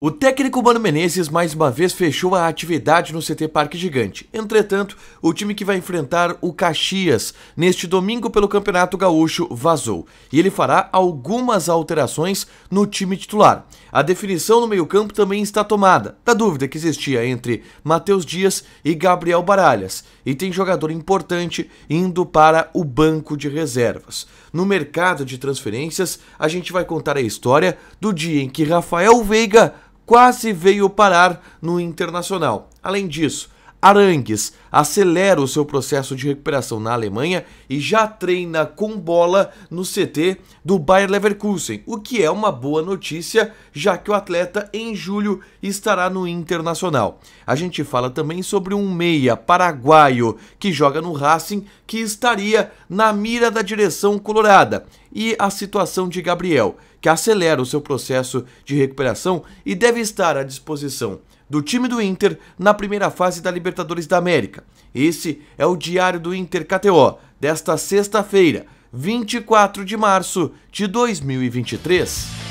O técnico Mano Menezes mais uma vez fechou a atividade no CT Parque Gigante. Entretanto, o time que vai enfrentar o Caxias neste domingo pelo Campeonato Gaúcho vazou e ele fará algumas alterações no time titular. A definição no meio-campo também está tomada, da dúvida que existia entre Matheus Dias e Gabriel Baralhas, e tem jogador importante indo para o banco de reservas. No mercado de transferências, a gente vai contar a história do dia em que Rafael Veiga quase veio parar no Internacional. Além disso, Arangues acelera o seu processo de recuperação na Alemanha e já treina com bola no CT do Bayer Leverkusen, o que é uma boa notícia, já que o atleta em julho estará no Internacional. A gente fala também sobre um meia paraguaio que joga no Racing que estaria na mira da direção colorada e a situação de Gabriel, que acelera o seu processo de recuperação e deve estar à disposição do time do Inter na primeira fase da Libertadores da América. Esse é o Diário do Inter KTO desta sexta-feira, 24 de março de 2023.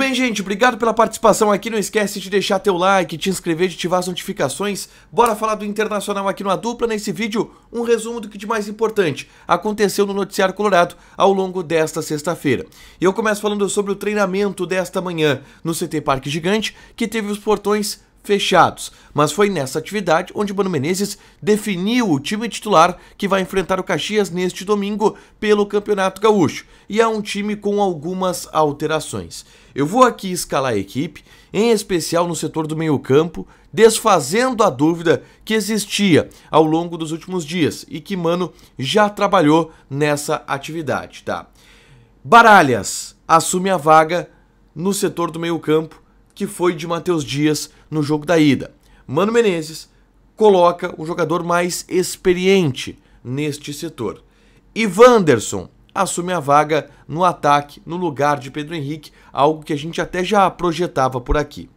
bem, gente? Obrigado pela participação aqui. Não esquece de deixar teu like, te inscrever, de ativar as notificações. Bora falar do Internacional aqui no Dupla. Nesse vídeo, um resumo do que de mais importante aconteceu no Noticiário Colorado ao longo desta sexta-feira. E eu começo falando sobre o treinamento desta manhã no CT Parque Gigante, que teve os portões fechados. Mas foi nessa atividade onde Mano Menezes definiu o time titular que vai enfrentar o Caxias neste domingo pelo Campeonato Gaúcho. E é um time com algumas alterações. Eu vou aqui escalar a equipe, em especial no setor do meio-campo, desfazendo a dúvida que existia ao longo dos últimos dias e que Mano já trabalhou nessa atividade, tá? Baralhas assume a vaga no setor do meio-campo que foi de Matheus Dias no jogo da ida. Mano Menezes coloca o jogador mais experiente neste setor. E Wanderson assume a vaga no ataque no lugar de Pedro Henrique, algo que a gente até já projetava por aqui.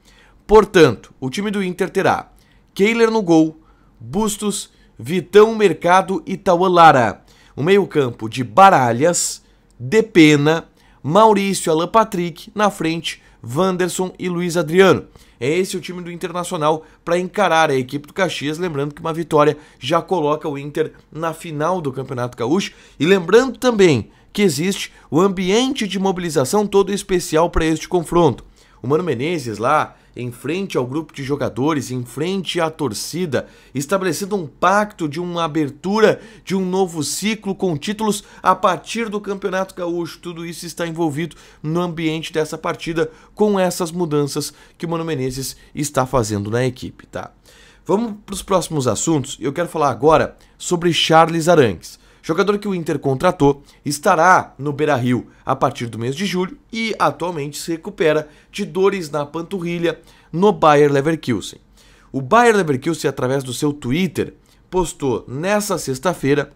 Portanto, o time do Inter terá Kehler no gol, Bustos, Vitão Mercado e Tauan Lara. O meio-campo de Baralhas, Depena, Maurício Alan Patrick, na frente Wanderson e Luiz Adriano. É Esse o time do Internacional para encarar a equipe do Caxias, lembrando que uma vitória já coloca o Inter na final do Campeonato Gaúcho. E lembrando também que existe o ambiente de mobilização todo especial para este confronto. O Mano Menezes lá em frente ao grupo de jogadores, em frente à torcida, estabelecendo um pacto de uma abertura de um novo ciclo com títulos a partir do Campeonato Gaúcho. Tudo isso está envolvido no ambiente dessa partida com essas mudanças que o Mano Menezes está fazendo na equipe, tá? Vamos para os próximos assuntos. Eu quero falar agora sobre Charles Arangues jogador que o Inter contratou, estará no Beira-Rio a partir do mês de julho e atualmente se recupera de dores na panturrilha no Bayer Leverkusen. O Bayer Leverkusen, através do seu Twitter, postou nessa sexta-feira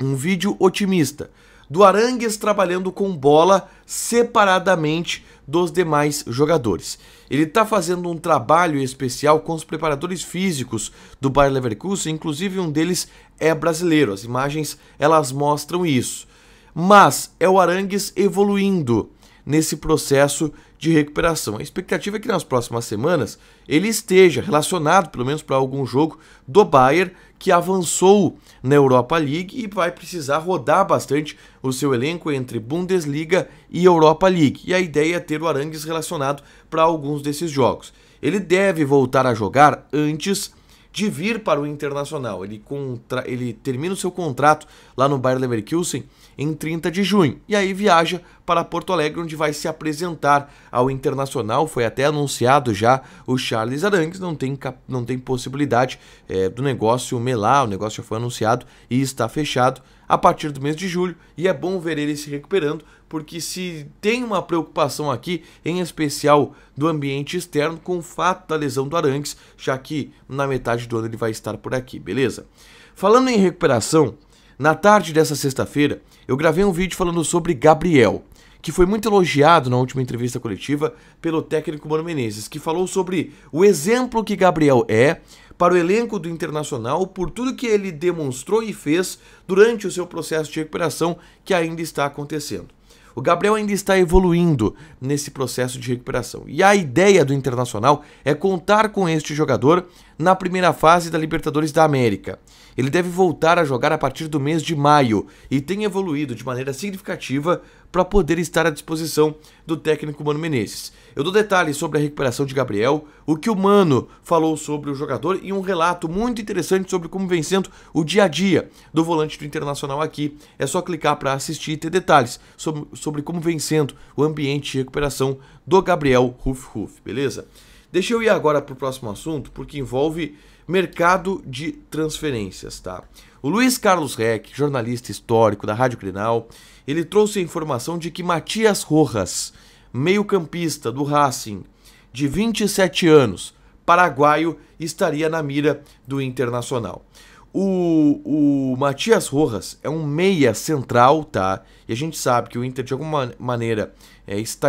um vídeo otimista do Arangues trabalhando com bola separadamente dos demais jogadores. Ele está fazendo um trabalho especial com os preparadores físicos do Bayer Leverkusen, inclusive um deles é brasileiro. As imagens elas mostram isso. Mas é o Arangues evoluindo nesse processo de recuperação. A expectativa é que nas próximas semanas ele esteja relacionado, pelo menos para algum jogo, do Bayern, que avançou na Europa League e vai precisar rodar bastante o seu elenco entre Bundesliga e Europa League. E a ideia é ter o Arangues relacionado para alguns desses jogos. Ele deve voltar a jogar antes de vir para o Internacional. Ele, contra... ele termina o seu contrato lá no Bayer Leverkusen em 30 de junho. E aí viaja para Porto Alegre, onde vai se apresentar ao Internacional. Foi até anunciado já o Charles Arangues. Não tem, não tem possibilidade é, do negócio melar. O negócio já foi anunciado e está fechado a partir do mês de julho e é bom ver ele se recuperando, porque se tem uma preocupação aqui, em especial do ambiente externo, com o fato da lesão do Arangues, já que na metade do ano ele vai estar por aqui, beleza? Falando em recuperação, na tarde dessa sexta-feira eu gravei um vídeo falando sobre Gabriel que foi muito elogiado na última entrevista coletiva pelo técnico Mano Menezes, que falou sobre o exemplo que Gabriel é para o elenco do Internacional por tudo que ele demonstrou e fez durante o seu processo de recuperação que ainda está acontecendo. O Gabriel ainda está evoluindo nesse processo de recuperação. E a ideia do Internacional é contar com este jogador na primeira fase da Libertadores da América. Ele deve voltar a jogar a partir do mês de maio e tem evoluído de maneira significativa para poder estar à disposição do técnico Mano Menezes. Eu dou detalhes sobre a recuperação de Gabriel, o que o Mano falou sobre o jogador e um relato muito interessante sobre como vem sendo o dia a dia do volante do Internacional aqui. É só clicar para assistir e ter detalhes sobre, sobre como vem sendo o ambiente de recuperação do Gabriel Ruf Ruf, beleza? Deixa eu ir agora para o próximo assunto, porque envolve mercado de transferências, tá? O Luiz Carlos Reck, jornalista histórico da Rádio Crenal, ele trouxe a informação de que Matias Rojas, meio-campista do Racing, de 27 anos, paraguaio, estaria na mira do Internacional. O, o Matias Rojas é um meia central, tá? E a gente sabe que o Inter, de alguma maneira, é, está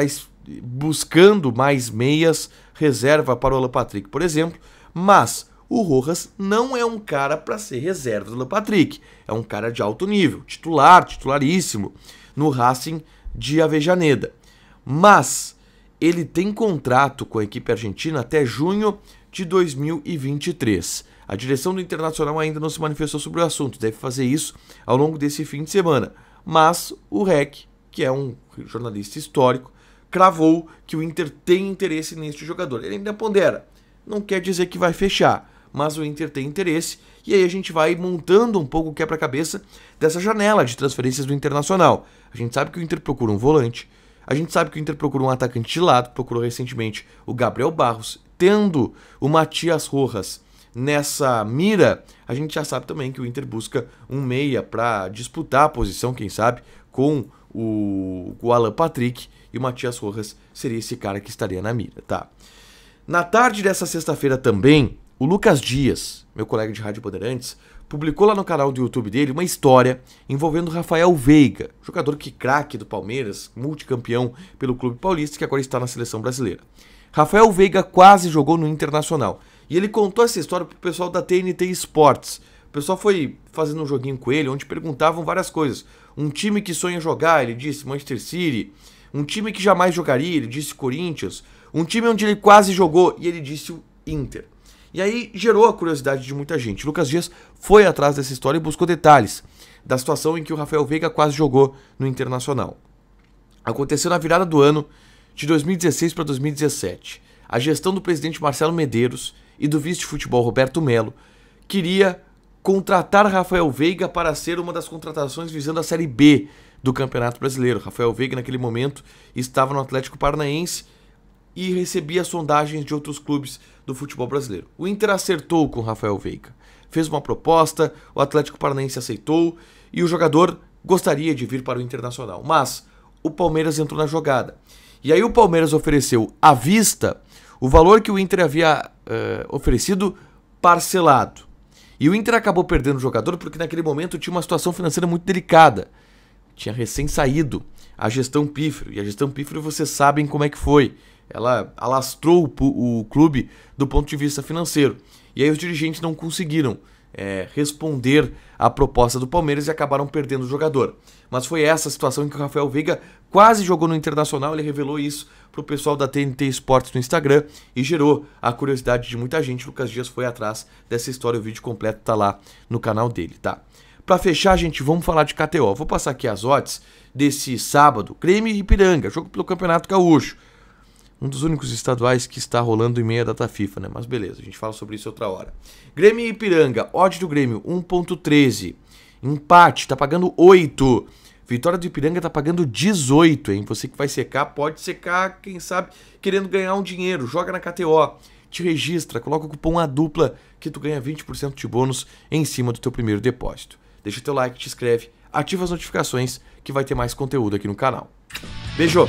buscando mais meias reserva para o Alan Patrick, por exemplo, mas o Rojas não é um cara para ser reserva do Patrick. É um cara de alto nível, titular, titularíssimo, no Racing de Avejaneda. Mas ele tem contrato com a equipe argentina até junho de 2023. A direção do Internacional ainda não se manifestou sobre o assunto, deve fazer isso ao longo desse fim de semana. Mas o REC, que é um jornalista histórico, cravou que o Inter tem interesse neste jogador. Ele ainda pondera, não quer dizer que vai fechar, mas o Inter tem interesse. E aí a gente vai montando um pouco o quebra-cabeça dessa janela de transferências do Internacional. A gente sabe que o Inter procura um volante, a gente sabe que o Inter procura um atacante de lado, procurou recentemente o Gabriel Barros, tendo o Matias Rojas nessa mira, a gente já sabe também que o Inter busca um meia para disputar a posição, quem sabe, com o, o Alan Patrick e o Matias Rojas seria esse cara que estaria na mira, tá? Na tarde dessa sexta-feira também, o Lucas Dias, meu colega de Rádio Bandeirantes, publicou lá no canal do YouTube dele uma história envolvendo Rafael Veiga, jogador que craque do Palmeiras, multicampeão pelo Clube Paulista, que agora está na seleção brasileira. Rafael Veiga quase jogou no Internacional. E ele contou essa história pro pessoal da TNT Esportes. O pessoal foi fazendo um joguinho com ele, onde perguntavam várias coisas. Um time que sonha jogar, ele disse Manchester City. Um time que jamais jogaria, ele disse Corinthians. Um time onde ele quase jogou, e ele disse o Inter. E aí gerou a curiosidade de muita gente. Lucas Dias foi atrás dessa história e buscou detalhes da situação em que o Rafael Veiga quase jogou no Internacional. Aconteceu na virada do ano de 2016 para 2017. A gestão do presidente Marcelo Medeiros e do vice de futebol Roberto Melo queria contratar Rafael Veiga para ser uma das contratações visando a Série B do Campeonato Brasileiro. Rafael Veiga, naquele momento, estava no Atlético Paranaense e recebia sondagens de outros clubes do futebol brasileiro. O Inter acertou com Rafael Veiga, fez uma proposta, o Atlético Paranaense aceitou e o jogador gostaria de vir para o Internacional. Mas o Palmeiras entrou na jogada. E aí o Palmeiras ofereceu à vista o valor que o Inter havia uh, oferecido parcelado. E o Inter acabou perdendo o jogador porque naquele momento tinha uma situação financeira muito delicada. Tinha recém saído a gestão Pífero. E a gestão Pífero vocês sabem como é que foi. Ela alastrou o, o clube do ponto de vista financeiro. E aí os dirigentes não conseguiram é, responder à proposta do Palmeiras e acabaram perdendo o jogador. Mas foi essa situação em que o Rafael Veiga quase jogou no Internacional, ele revelou isso para o pessoal da TNT Esportes no Instagram e gerou a curiosidade de muita gente. Lucas Dias foi atrás dessa história, o vídeo completo está lá no canal dele, tá? Para fechar, gente, vamos falar de KTO. Vou passar aqui as odds desse sábado. Grêmio e Ipiranga, jogo pelo Campeonato Gaúcho. Um dos únicos estaduais que está rolando em meia data FIFA, né? Mas beleza, a gente fala sobre isso outra hora. Grêmio e Ipiranga, odd do Grêmio 1.13. Empate, tá pagando 8. Vitória do Ipiranga tá pagando 18, hein? Você que vai secar, pode secar, quem sabe, querendo ganhar um dinheiro. Joga na KTO, te registra, coloca o cupom A dupla que tu ganha 20% de bônus em cima do teu primeiro depósito deixa teu like, te inscreve, ativa as notificações que vai ter mais conteúdo aqui no canal. Beijo!